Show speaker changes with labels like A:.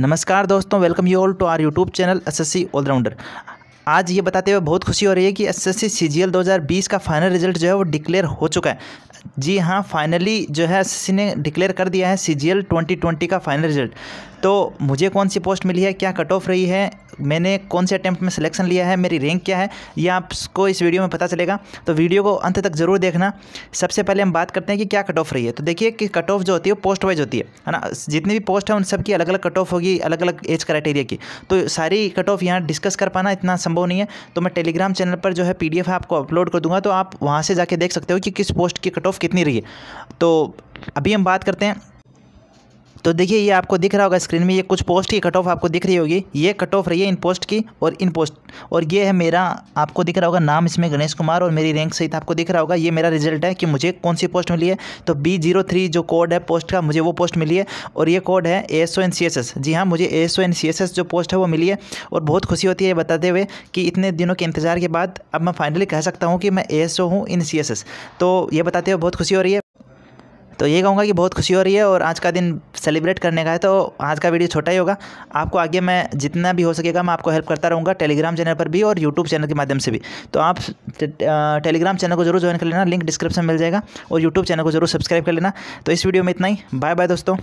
A: नमस्कार दोस्तों welcome you all to our YouTube channel SSC allrounder आज ये बताते हुए बहुत खुशी हो रही है कि एसएससी सीजीएल 2020 का फाइनल रिजल्ट जो है वो डिक्लेयर हो चुका है जी हाँ फाइनली जो है सी ने डिक्लेयर कर दिया है सीजीएल 2020 का फाइनल रिजल्ट तो मुझे कौन सी पोस्ट मिली है क्या कट ऑफ रही है मैंने कौन से अटैम्प्ट में सिलेक्शन लिया है मेरी रैंक क्या है ये आपको इस वीडियो में पता चलेगा तो वीडियो को अंत तक ज़रूर देखना सबसे पहले हम बात करते हैं कि क्या कट ऑफ रही है तो देखिए कि कट ऑफ जो होती है पोस्ट वाइज होती है है ना जितनी भी पोस्ट है उन सबकी अलग अलग कट ऑफ होगी अलग अलग एज क्राइटेरिया की तो सारी कट ऑफ यहाँ डिस्कस कर पाना इतना संभव नहीं है तो मैं टेलीग्राम चैनल पर जो है पी है आपको अपलोड कर दूँगा तो आप वहाँ से जाके देख सकते हो कि किस पोस्ट की कट ऑफ कितनी रही है तो अभी हम बात करते हैं तो देखिए ये आपको दिख रहा होगा स्क्रीन में ये कुछ पोस्ट की कट ऑफ आपको दिख रही होगी ये कट ऑफ रही है इन पोस्ट की और इन पोस्ट और ये है मेरा आपको दिख रहा होगा नाम इसमें गणेश कुमार और मेरी रैंक सहित आपको दिख रहा होगा ये मेरा रिजल्ट है कि मुझे कौन सी पोस्ट मिली है तो बी जीरो थ्री जो कोड है पोस्ट का मुझे वो पोस्ट मिली है और ये कोड है A S O N C S S जी हाँ मुझे A S O N C S S जो पोस्ट है वो मिली है और बहुत खुशी होती है बताते हुए कि इतने दिनों के इंतज़ार के बाद अब मैं फाइनली कह सकता हूँ कि मैं ए एस ओ हूँ इन सी एस एस तो ये बताते हुए बहुत खुशी हो रही है तो ये कहूँगा कि बहुत खुशी हो रही है और आज का दिन सेलिब्रेट करने का है तो आज का वीडियो छोटा ही होगा आपको आगे मैं जितना भी हो सकेगा मैं आपको हेल्प करता रहूँगा टेलीग्राम चैनल पर भी और यूट्यूब चैनल के माध्यम से भी तो आप टेलीग्राम चैनल को जरूर ज्वाइन कर लेना लिंक डिस्क्रिप्शन मिल जाएगा और यूट्यूब चैनल को जरूर सब्सक्राइब कर लेना तो इस वीडियो में इतना ही बाय बाय दोस्तों